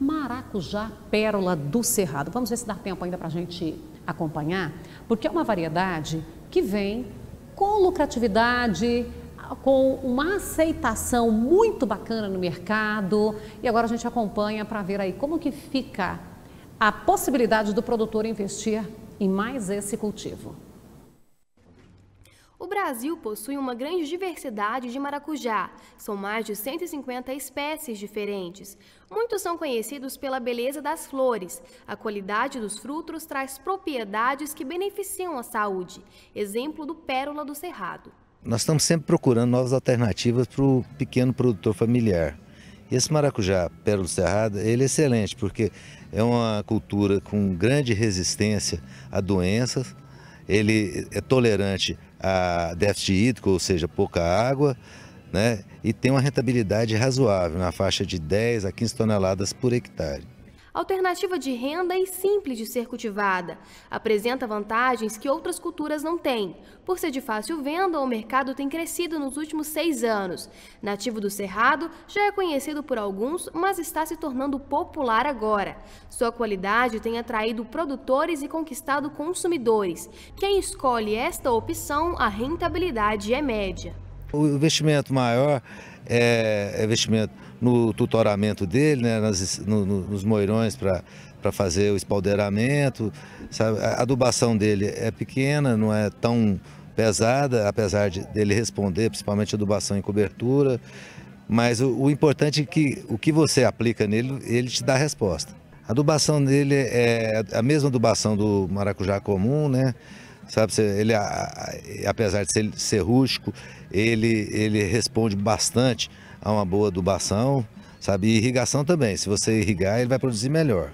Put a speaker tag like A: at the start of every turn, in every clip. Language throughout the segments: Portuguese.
A: maracujá pérola do cerrado. Vamos ver se dá tempo ainda para a gente acompanhar, porque é uma variedade que vem com lucratividade, com uma aceitação muito bacana no mercado. E agora a gente acompanha para ver aí como que fica a possibilidade do produtor investir em mais esse cultivo. Brasil possui uma grande diversidade de maracujá. São mais de 150 espécies diferentes. Muitos são conhecidos pela beleza das flores. A qualidade dos frutos traz propriedades que beneficiam a saúde. Exemplo do pérola do cerrado.
B: Nós estamos sempre procurando novas alternativas para o pequeno produtor familiar. Esse maracujá Pérola do Cerrado, ele é excelente porque é uma cultura com grande resistência a doenças, ele é tolerante a déficit hídrico, ou seja, pouca água, né? e tem uma rentabilidade razoável, na faixa de 10 a 15 toneladas por hectare
A: alternativa de renda e simples de ser cultivada. Apresenta vantagens que outras culturas não têm. Por ser de fácil venda, o mercado tem crescido nos últimos seis anos. Nativo do Cerrado, já é conhecido por alguns, mas está se tornando popular agora. Sua qualidade tem atraído produtores e conquistado consumidores. Quem escolhe esta opção, a rentabilidade é média.
B: O investimento maior é, é investimento no tutoramento dele, né, nas, no, nos moirões para fazer o espaldeiramento, Sabe? A adubação dele é pequena, não é tão pesada, apesar de, dele responder, principalmente adubação e cobertura. Mas o, o, importante é que o que você aplica nele, ele te dá a resposta. A adubação dele é, é a mesma adubação do maracujá comum, né? Sabe, ele, apesar de ser, ser rústico, ele, ele responde bastante a uma boa adubação, sabe? E irrigação também. Se você irrigar, ele vai produzir melhor.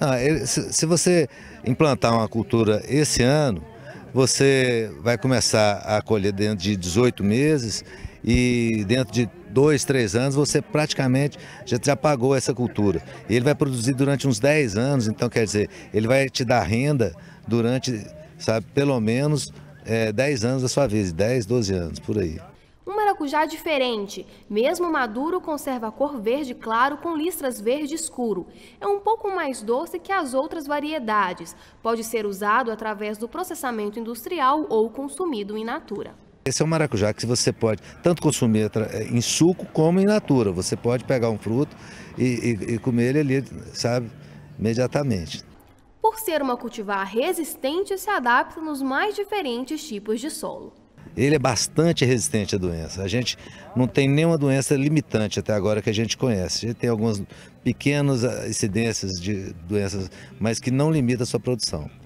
B: Ah, ele, se, se você implantar uma cultura esse ano, você vai começar a colher dentro de 18 meses e dentro de dois, três anos você praticamente já, já pagou essa cultura. E ele vai produzir durante uns 10 anos, então quer dizer, ele vai te dar renda durante sabe? Pelo menos é, 10 anos da sua vida, 10, 12 anos, por aí.
A: Um maracujá diferente, mesmo maduro, conserva a cor verde claro com listras verde escuro. É um pouco mais doce que as outras variedades. Pode ser usado através do processamento industrial ou consumido in natura.
B: Esse é um maracujá que você pode tanto consumir é, em suco como em natura. Você pode pegar um fruto e, e, e comer ele ali, sabe, imediatamente
A: por ser uma cultivar resistente, se adapta nos mais diferentes tipos de solo.
B: Ele é bastante resistente à doença. A gente não tem nenhuma doença limitante até agora que a gente conhece. tem algumas pequenas ah, incidências de doenças, mas que não limita a sua produção.